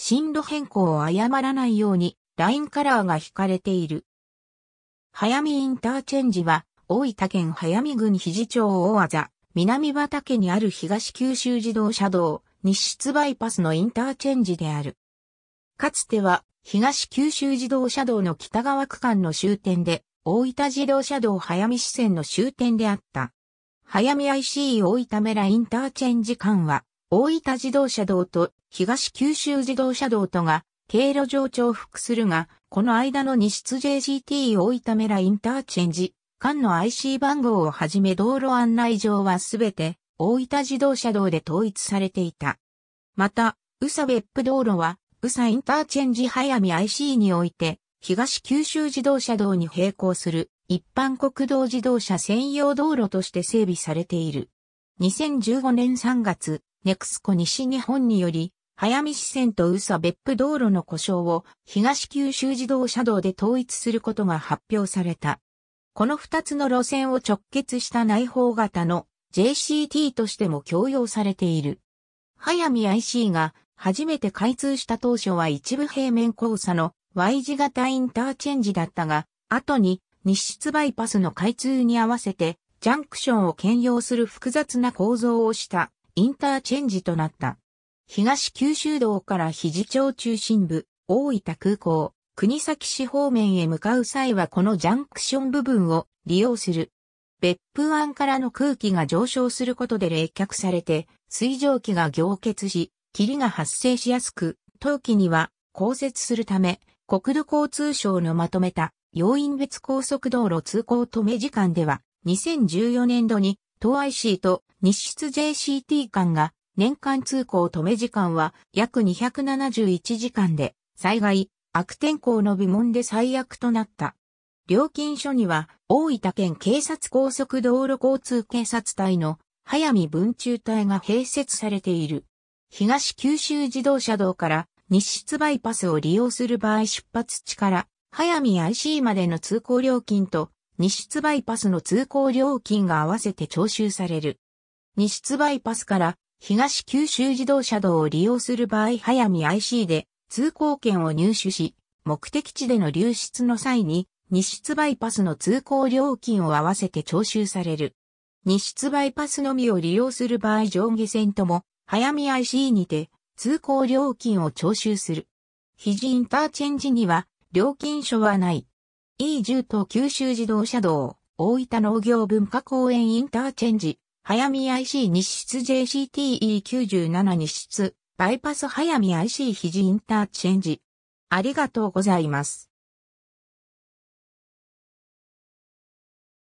進路変更を誤らないようにラインカラーが引かれている。早見インターチェンジは大分県早見郡肘町大技、南畑にある東九州自動車道、西出バイパスのインターチェンジである。かつては東九州自動車道の北側区間の終点で、大分自動車道早見支線の終点であった。早見 IC 大分メラインターチェンジ間は、大分自動車道と東九州自動車道とが、経路上重複するが、この間の西津 JGT 大分メラインターチェンジ、間の IC 番号をはじめ道路案内上はすべて大分自動車道で統一されていた。また、宇佐別府道路は、宇佐インターチェンジ早見 IC において、東九州自動車道に並行する一般国道自動車専用道路として整備されている。2015年3月、ネクスコ西日本により、早見支線と宇佐別府道路の故障を東九州自動車道で統一することが発表された。この二つの路線を直結した内包型の JCT としても共用されている。早見 IC が初めて開通した当初は一部平面交差の Y 字型インターチェンジだったが、後に日出バイパスの開通に合わせてジャンクションを兼用する複雑な構造をしたインターチェンジとなった。東九州道から肘町中心部、大分空港、国崎市方面へ向かう際はこのジャンクション部分を利用する。別府湾からの空気が上昇することで冷却されて、水蒸気が凝結し、霧が発生しやすく、冬季には降雪するため、国土交通省のまとめた要因別高速道路通行止め時間では、2014年度に東 IC と日出 JCT 間が年間通行止め時間は約271時間で、災害、悪天候の部門で最悪となった。料金所には、大分県警察高速道路交通警察隊の早見分中隊が併設されている。東九州自動車道から日出バイパスを利用する場合出発地から早見 IC までの通行料金と日出バイパスの通行料金が合わせて徴収される。日出バイパスから東九州自動車道を利用する場合早見 IC で通行券を入手し、目的地での流出の際に、西出バイパスの通行料金を合わせて徴収される。西出バイパスのみを利用する場合上下線とも、早見 IC にて通行料金を徴収する。肘インターチェンジには料金所はない。E10 と九州自動車道、大分農業文化公園インターチェンジ、早見 IC 日室 JCTE97 日室、バイパス早見 IC 肘インターチェンジ。ありがとうございます。